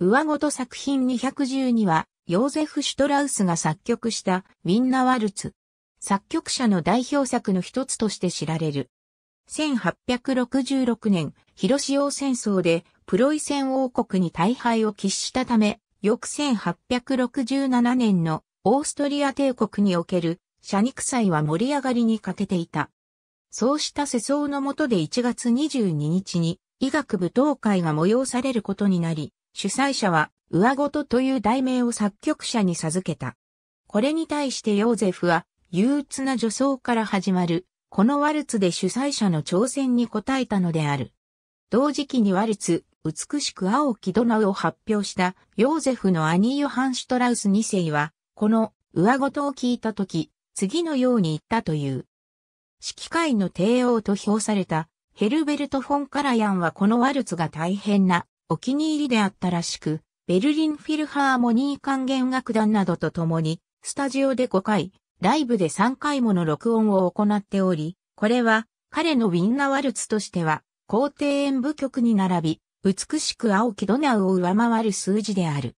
上ごと作品212は、ヨーゼフ・シュトラウスが作曲したウィンナワルツ。作曲者の代表作の一つとして知られる。1866年、広潮戦争でプロイセン王国に大敗を喫したため、翌1867年のオーストリア帝国における社肉祭は盛り上がりに欠けていた。そうした世相のもとで1月22日に医学部東会が催されることになり、主催者は、上ごとという題名を作曲者に授けた。これに対してヨーゼフは、憂鬱な女装から始まる、このワルツで主催者の挑戦に応えたのである。同時期にワルツ、美しく青きドナウを発表したヨーゼフの兄ヨハン・シュトラウス2世は、この上ごとを聞いたとき、次のように言ったという。指揮会の帝王と評されたヘルベルト・フォン・カラヤンはこのワルツが大変なお気に入りであったらしく、ベルリンフィルハーモニー管弦楽団などと共に、スタジオで5回、ライブで3回もの録音を行っており、これは彼のウィンナワルツとしては、皇帝演舞曲に並び、美しく青きドナウを上回る数字である。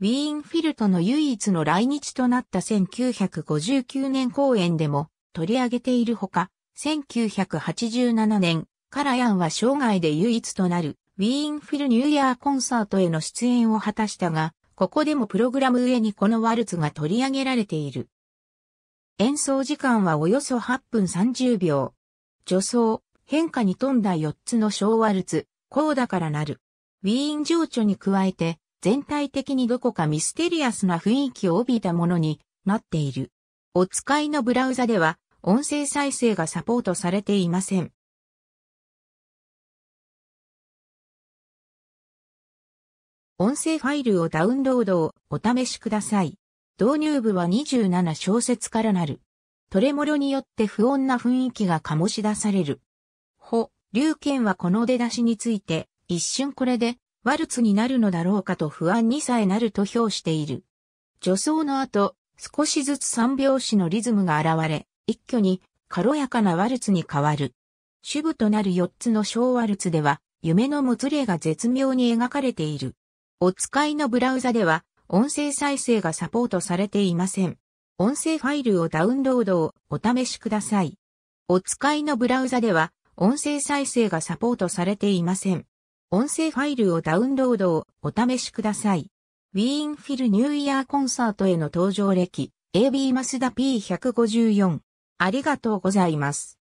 ウィーンフィルトの唯一の来日となった1959年公演でも取り上げているほか、1987年、カラヤンは生涯で唯一となるウィーンフィルニューイヤーコンサートへの出演を果たしたが、ここでもプログラム上にこのワルツが取り上げられている。演奏時間はおよそ8分30秒。助走、変化に富んだ4つの小ワルツ、コーダからなる。ウィーン情緒に加えて、全体的にどこかミステリアスな雰囲気を帯びたものになっている。お使いのブラウザでは、音声再生がサポートされていません。音声ファイルをダウンロードをお試しください。導入部は27小節からなる。トレモロによって不穏な雰囲気が醸し出される。ほ、龍剣はこの出だしについて、一瞬これで、ワルツになるのだろうかと不安にさえなると評している。助走の後、少しずつ三拍子のリズムが現れ、一挙に軽やかなワルツに変わる。主部となる4つの小ワルツでは、夢のもつれが絶妙に描かれている。お使いのブラウザでは、音声再生がサポートされていません。音声ファイルをダウンロードをお試しください。お使いのブラウザでは、音声再生がサポートされていません。音声ファイルをダウンロードをお試しください。ウィーンフィルニューイヤーコンサートへの登場歴、AB マスダ P154。ありがとうございます。